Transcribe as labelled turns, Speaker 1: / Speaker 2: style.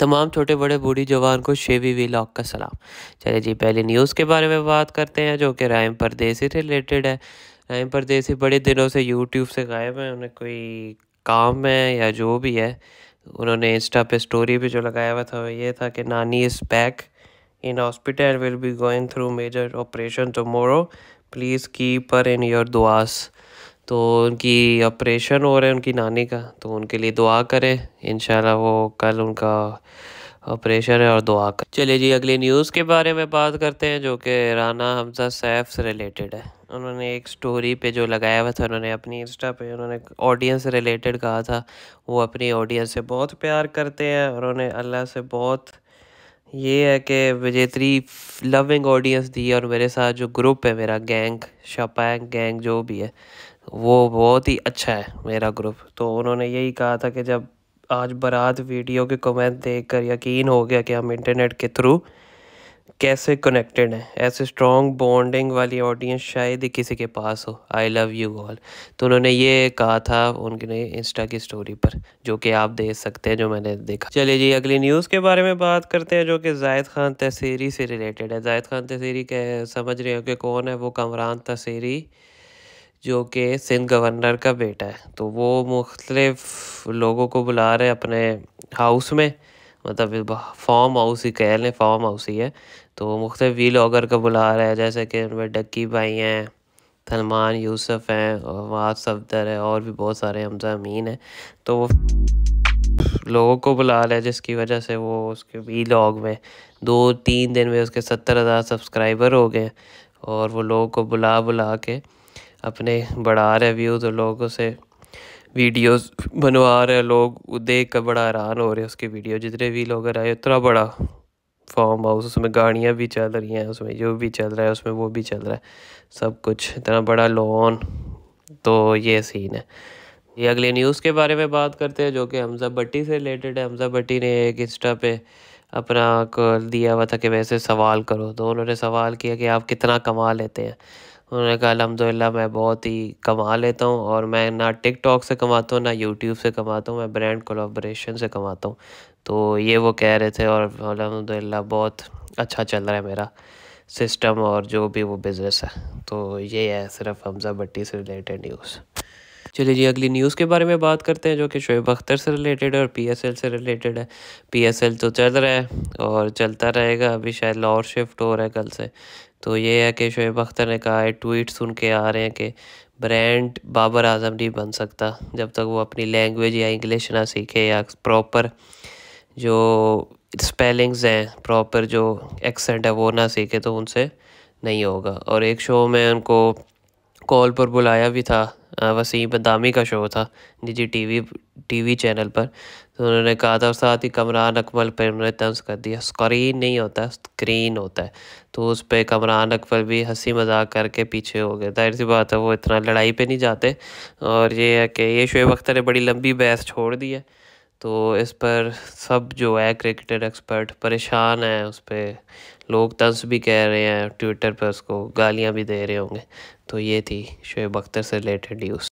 Speaker 1: तमाम छोटे बड़े बूढ़ी जवान को शेवी वी लॉक का सलाम चले जी पहले न्यूज़ के बारे में बात करते हैं जो कि रायम परदेसी रिलेटेड है रायम परदेसी बड़े दिनों से यूट्यूब से गायब हैं उन्हें कोई काम है या जो भी है उन्होंने इंस्टा पे स्टोरी भी जो लगाया हुआ था वो ये था कि नानी is pack in hospital will be going through major operation tomorrow please keep her in your दुआस तो उनकी ऑपरेशन हो रहा है उनकी नानी का तो उनके लिए दुआ करें इन वो कल उनका ऑपरेशन है और दुआ कर चलिए जी अगली न्यूज़ के बारे में बात करते हैं जो कि राना हमजा सैफ से रिलेटेड है उन्होंने एक स्टोरी पे जो लगाया हुआ था उन्होंने अपनी इंस्टा पे उन्होंने ऑडियंस से रिलेटेड कहा था वो अपनी ऑडियंस से बहुत प्यार करते हैं और उन्हें अल्लाह से बहुत ये है कि मुझे इतनी लविंग ऑडियंस दी है और मेरे साथ जो ग्रुप है मेरा गैंग शपैंग गैंग जो भी है वो बहुत ही अच्छा है मेरा ग्रुप तो उन्होंने यही कहा था कि जब आज बारात वीडियो के कमेंट देखकर यकीन हो गया कि हम इंटरनेट के थ्रू कैसे कनेक्टेड हैं ऐसे स्ट्रॉन्ग बॉन्डिंग वाली ऑडियंस शायद ही किसी के पास हो आई लव यू ऑल तो उन्होंने ये कहा था उनके इंस्टा की स्टोरी पर जो कि आप देख सकते हैं जो मैंने देखा चलिए जी अगली न्यूज़ के बारे में बात करते हैं जो कि जायद खान तसीरी से रिलेटेड है जायद खान तसीरी के समझ रहे हो कि कौन है वो कमरान तसीरी जो कि सिंध गवर्नर का बेटा है तो वो मुख्तलफ लोगों को बुला रहे अपने हाउस में मतलब फॉर्म हाउस ही कह लें फॉर्म हाउस ही है तो मुख्तलिफ वी लॉगर को बुला रहे हैं जैसे कि उनमें डक्की भाई हैं सलमान यूसुफ हैं और वाद सफदर है और भी बहुत सारे हमजा अमीन हैं तो वो लोगों को बुला रहे हैं जिसकी वजह से वो उसके वी लॉग में दो तीन दिन में उसके सत्तर हज़ार सब्सक्राइबर हो गए और वो लोगों को बुला बुला के अपने बढ़ा रहे व्यूज़ और लोगों से वीडियोस बनवा रहे लोग देख कर बड़ा हैरान हो रहे हैं उसकी वीडियो जितने भी लोग आए उतना बड़ा फॉर्म हाउस उसमें गाड़ियाँ भी चल रही हैं उसमें जो भी चल रहा है उसमें वो भी चल रहा है सब कुछ इतना बड़ा लोन तो ये सीन है ये अगले न्यूज़ के बारे में बात करते हैं जो कि हमजा भट्टी से रिलेटेड है हमजा भट्टी ने एक इंस्टा पे अपना दिया हुआ था कि वैसे सवाल करो तो उन्होंने सवाल किया कि आप कितना कमा लेते हैं उन्होंने कहा अलहमदिल्ला मैं बहुत ही कमा लेता हूँ और मैं ना टिकटॉक से कमाता हूँ ना यूट्यूब से कमाता हूँ मैं ब्रांड कोलाब्रेशन से कमाता हूँ तो ये वो कह रहे थे और अलहमदिल्ला बहुत अच्छा चल रहा है मेरा सिस्टम और जो भी वो बिज़नेस है तो ये है सिर्फ हमजा भट्टी से रिलेटेड न्यूज़ चलिए जी अगली न्यूज़ के बारे में बात करते हैं जो कि शुएब अख्तर से रिलेटेड है और पीएसएल से रिलेटेड है पीएसएल तो चल रहा है और चलता रहेगा अभी शायद लाहौर शिफ्ट हो रहा है कल से तो ये है कि शुएब अख्तर ने कहा है ट्वीट सुन के आ रहे हैं कि ब्रांड बाबर आजम नहीं बन सकता जब तक वो अपनी लैंग्वेज या इंग्लिश ना सीखे या प्रॉपर जो स्पेलिंग्स हैं प्रॉपर जो एक्सेंट है वो ना सीखे तो उनसे नहीं होगा और एक शो में उनको कॉल पर बुलाया भी था वसीम बदामी का शो था निजी टीवी टीवी चैनल पर तो उन्होंने कहा था साथ ही कमरान अकमल पर उन्होंने तंज कर दिया स्क्रीन नहीं होता स्क्रीन होता है तो उस पर कमरान अकमल भी हंसी मजाक करके पीछे हो गए जाहिर सी बात है वो इतना लड़ाई पे नहीं जाते और ये है कि ये शोएब अख्तर ने बड़ी लंबी बहस छोड़ दी है तो इस पर सब जो है क्रिकेटर एक्सपर्ट परेशान हैं उस पर लोग तंस भी कह रहे हैं ट्विटर पर उसको गालियाँ भी दे रहे होंगे तो ये थी शुएब अख्तर से रिलेटेड न्यूज़